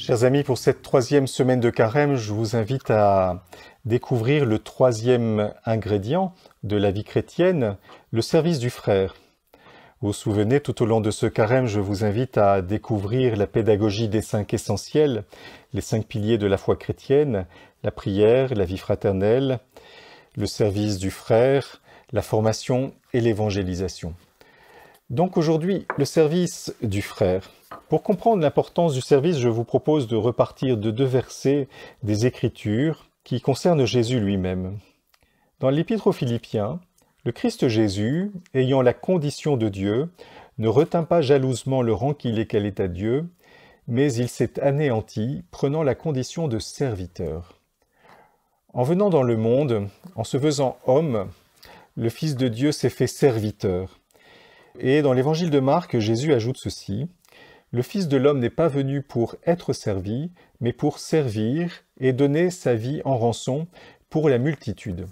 Chers amis, pour cette troisième semaine de carême, je vous invite à découvrir le troisième ingrédient de la vie chrétienne, le service du frère. Vous vous souvenez, tout au long de ce carême, je vous invite à découvrir la pédagogie des cinq essentiels, les cinq piliers de la foi chrétienne, la prière, la vie fraternelle, le service du frère, la formation et l'évangélisation. Donc aujourd'hui, le service du frère. Pour comprendre l'importance du service, je vous propose de repartir de deux versets des Écritures qui concernent Jésus lui-même. Dans l'Épître aux Philippiens, le Christ Jésus, ayant la condition de Dieu, ne retint pas jalousement le rang qu'il est est à Dieu, mais il s'est anéanti, prenant la condition de serviteur. En venant dans le monde, en se faisant homme, le Fils de Dieu s'est fait serviteur. Et dans l'évangile de Marc, Jésus ajoute ceci le Fils de l'homme n'est pas venu pour être servi, mais pour servir et donner sa vie en rançon pour la multitude.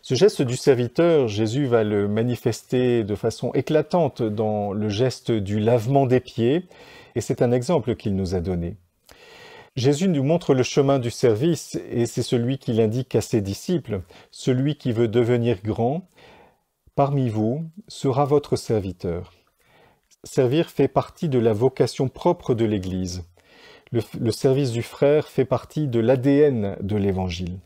Ce geste du serviteur, Jésus va le manifester de façon éclatante dans le geste du lavement des pieds, et c'est un exemple qu'il nous a donné. Jésus nous montre le chemin du service, et c'est celui qu'il indique à ses disciples. Celui qui veut devenir grand parmi vous sera votre serviteur servir fait partie de la vocation propre de l'Église. Le, service du frère fait partie de l'ADN de l'Évangile.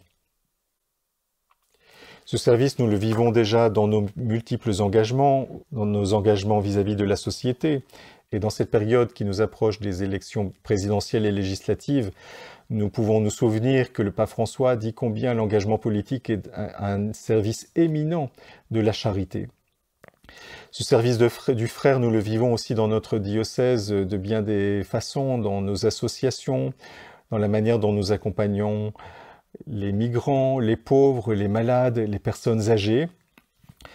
Ce service, nous le vivons déjà dans nos multiples engagements, dans nos engagements vis à -vis de la société. Et dans cette période qui nous approche des élections présidentielles et législatives, nous pouvons nous souvenir que le pape François dit combien l'engagement politique est un service éminent de la charité. Ce service du frère, nous le vivons aussi dans notre diocèse euh, de bien des façons, dans nos associations, dans la manière dont nous accompagnons les migrants, les pauvres, les malades, les personnes âgées.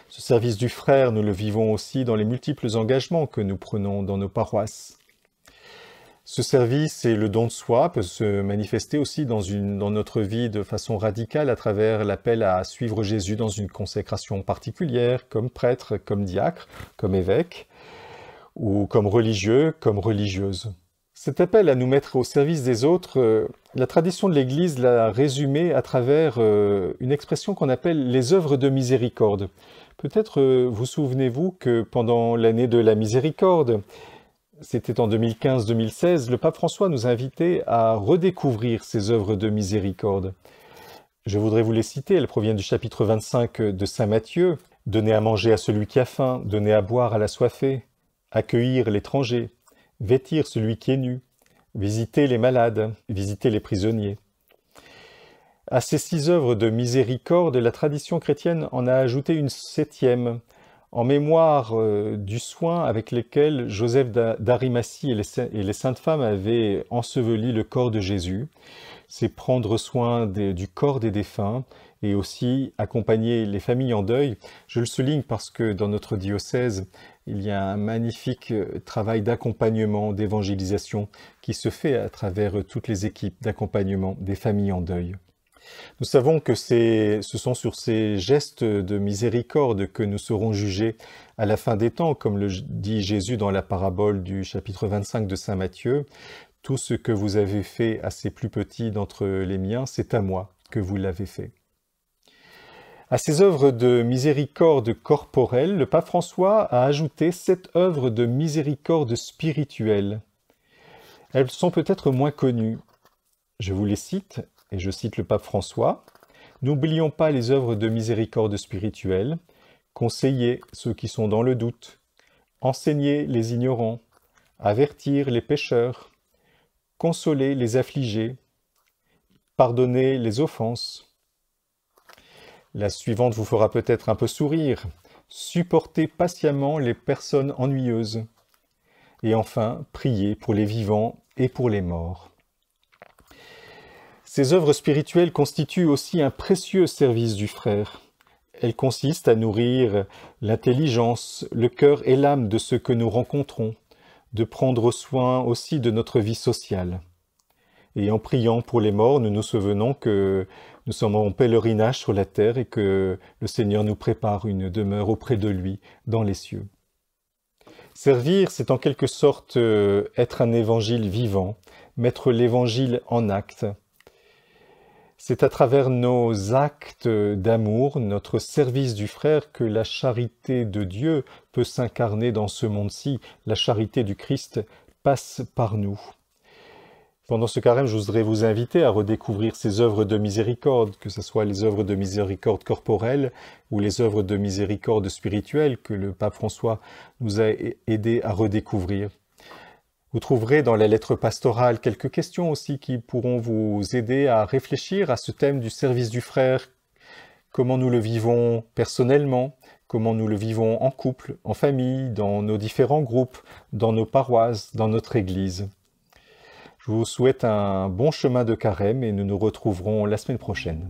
Ce service du frère, nous le vivons aussi dans les multiples engagements que nous prenons dans nos paroisses. Ce service et le don de soi, peut se manifester aussi dans, notre vie de façon radicale à travers l'appel à suivre Jésus dans une consécration particulière, comme prêtre, comme diacre, comme évêque, ou comme religieux, comme religieuse. Cet appel à nous mettre au service des autres, euh, la tradition de l'Église l'a résumé à travers euh, une expression qu'on appelle les œuvres de miséricorde. Peut-être euh, vous souvenez-vous que pendant l'année de la miséricorde, c'était en 2015-2016, le pape François nous invitait à redécouvrir ces œuvres de miséricorde. Je voudrais vous les citer, elles proviennent du chapitre 25 de Saint Matthieu. Donner à manger à celui qui a faim, donner à boire à la soifée, accueillir l'étranger, vêtir celui qui est nu, visiter les malades, visiter les prisonniers. À ces six œuvres de miséricorde, la tradition chrétienne en a ajouté une septième, en mémoire euh, du soin avec lequel Joseph d'Arimathie et, les saintes femmes avaient enseveli le corps de Jésus. C'est prendre soin du corps des défunts et aussi accompagner les familles en deuil. Je le souligne parce que dans notre diocèse, il y a un magnifique euh, travail d'accompagnement, d'évangélisation qui se fait à travers toutes les équipes d'accompagnement des familles en deuil. Nous savons que ce sont sur ces gestes de miséricorde que nous serons jugés à la fin des temps, comme le dit Jésus dans la parabole du chapitre 25 de Saint Matthieu. Tout ce que vous avez fait à ces plus petits d'entre les miens, c'est à moi que vous l'avez fait. À ces œuvres de miséricorde corporelle, le pape François a ajouté sept œuvres de miséricorde spirituelle. Elles sont peut-être moins connues. Je vous les cite et je cite le pape François, N'oublions pas les œuvres de miséricorde spirituelle, conseiller ceux qui sont dans le doute, enseigner les ignorants, avertir les pécheurs, consoler les affligés, pardonner les offenses. La suivante vous fera peut-être un peu sourire. Supporter patiemment les personnes ennuyeuses. Et enfin, prier pour les vivants et pour les morts. Ces œuvres spirituelles constituent aussi un précieux service du frère. Elles consistent à nourrir l'intelligence, le cœur et l'âme de ceux que nous rencontrons, de prendre soin aussi de notre vie sociale. Et en priant pour les morts, nous nous souvenons que nous sommes en pèlerinage sur la terre et que le Seigneur nous prépare une demeure auprès de lui dans les cieux. Servir, c'est en quelque sorte euh, être un évangile vivant, mettre l'évangile en acte, c'est à travers nos actes d'amour, notre service du frère, que la charité de Dieu peut s'incarner dans ce monde-ci. La charité du Christ passe par nous. Pendant ce carême, je voudrais vous inviter à redécouvrir ces œuvres de miséricorde, que ce soit les œuvres de miséricorde corporelle ou les œuvres de miséricorde spirituelle que le pape François nous a aidés à redécouvrir. Vous trouverez dans la lettres pastorale quelques questions aussi qui pourront vous aider à réfléchir à ce thème du service du frère, comment nous le vivons personnellement, comment nous le vivons en couple, en famille, dans nos différents groupes, dans nos paroisses, dans notre Église. Je vous souhaite un bon chemin de carême et nous nous retrouverons la semaine prochaine.